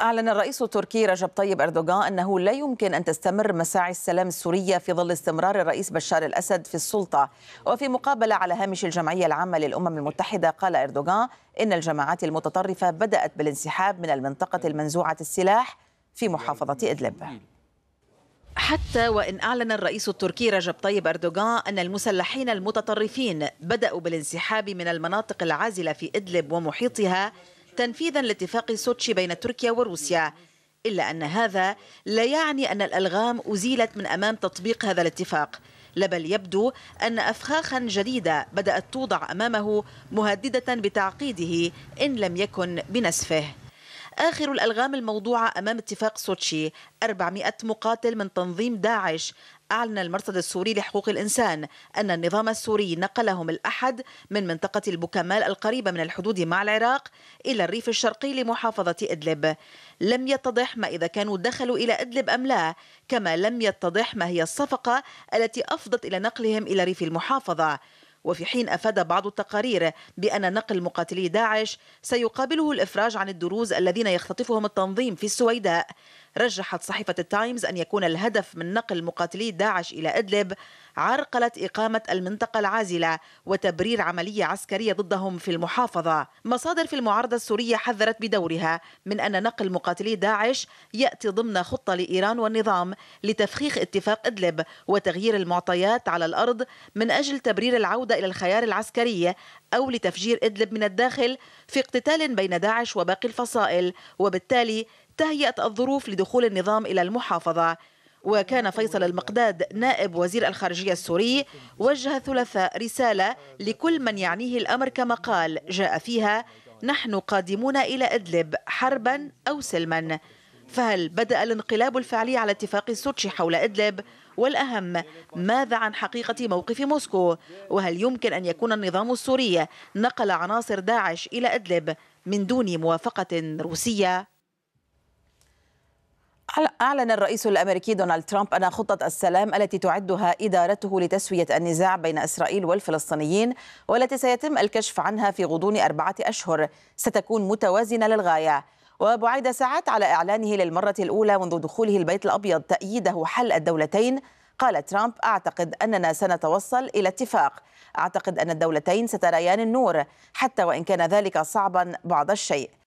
أعلن الرئيس التركي رجب طيب أردوغان أنه لا يمكن أن تستمر مساعي السلام السورية في ظل استمرار الرئيس بشار الأسد في السلطة وفي مقابلة على هامش الجمعية العامة للأمم المتحدة قال أردوغان إن الجماعات المتطرفة بدأت بالانسحاب من المنطقة المنزوعة السلاح في محافظة إدلب حتى وإن أعلن الرئيس التركي رجب طيب أردوغان أن المسلحين المتطرفين بدأوا بالانسحاب من المناطق العازلة في إدلب ومحيطها تنفيذا لاتفاق سوتشي بين تركيا وروسيا إلا أن هذا لا يعني أن الألغام أزيلت من أمام تطبيق هذا الاتفاق لا بل يبدو أن أفخاخا جديدة بدأت توضع أمامه مهددة بتعقيده إن لم يكن بنسفه آخر الألغام الموضوعة أمام اتفاق سوتشي 400 مقاتل من تنظيم داعش أعلن المرصد السوري لحقوق الإنسان أن النظام السوري نقلهم الأحد من منطقة البوكمال القريبة من الحدود مع العراق إلى الريف الشرقي لمحافظة إدلب لم يتضح ما إذا كانوا دخلوا إلى إدلب أم لا كما لم يتضح ما هي الصفقة التي أفضت إلى نقلهم إلى ريف المحافظة وفي حين افاد بعض التقارير بان نقل مقاتلي داعش سيقابله الافراج عن الدروز الذين يختطفهم التنظيم في السويداء رجحت صحيفة التايمز أن يكون الهدف من نقل مقاتلي داعش إلى إدلب عرقلة إقامة المنطقة العازلة وتبرير عملية عسكرية ضدهم في المحافظة مصادر في المعارضة السورية حذرت بدورها من أن نقل مقاتلي داعش يأتي ضمن خطة لإيران والنظام لتفخيخ اتفاق إدلب وتغيير المعطيات على الأرض من أجل تبرير العودة إلى الخيار العسكري أو لتفجير إدلب من الداخل في اقتتال بين داعش وباقي الفصائل وبالتالي تهيئه الظروف لدخول النظام إلى المحافظة وكان فيصل المقداد نائب وزير الخارجية السوري وجه الثلاثاء رسالة لكل من يعنيه الأمر كما قال جاء فيها نحن قادمون إلى إدلب حربا أو سلما فهل بدأ الانقلاب الفعلي على اتفاق السوتشي حول إدلب؟ والأهم ماذا عن حقيقة موقف موسكو؟ وهل يمكن أن يكون النظام السوري نقل عناصر داعش إلى إدلب من دون موافقة روسية؟ أعلن الرئيس الأمريكي دونالد ترامب أن خطة السلام التي تعدها إدارته لتسوية النزاع بين إسرائيل والفلسطينيين والتي سيتم الكشف عنها في غضون أربعة أشهر ستكون متوازنة للغاية وبعيد ساعات على إعلانه للمرة الأولى منذ دخوله البيت الأبيض تأييده حل الدولتين قال ترامب أعتقد أننا سنتوصل إلى اتفاق أعتقد أن الدولتين ستريان النور حتى وإن كان ذلك صعبا بعض الشيء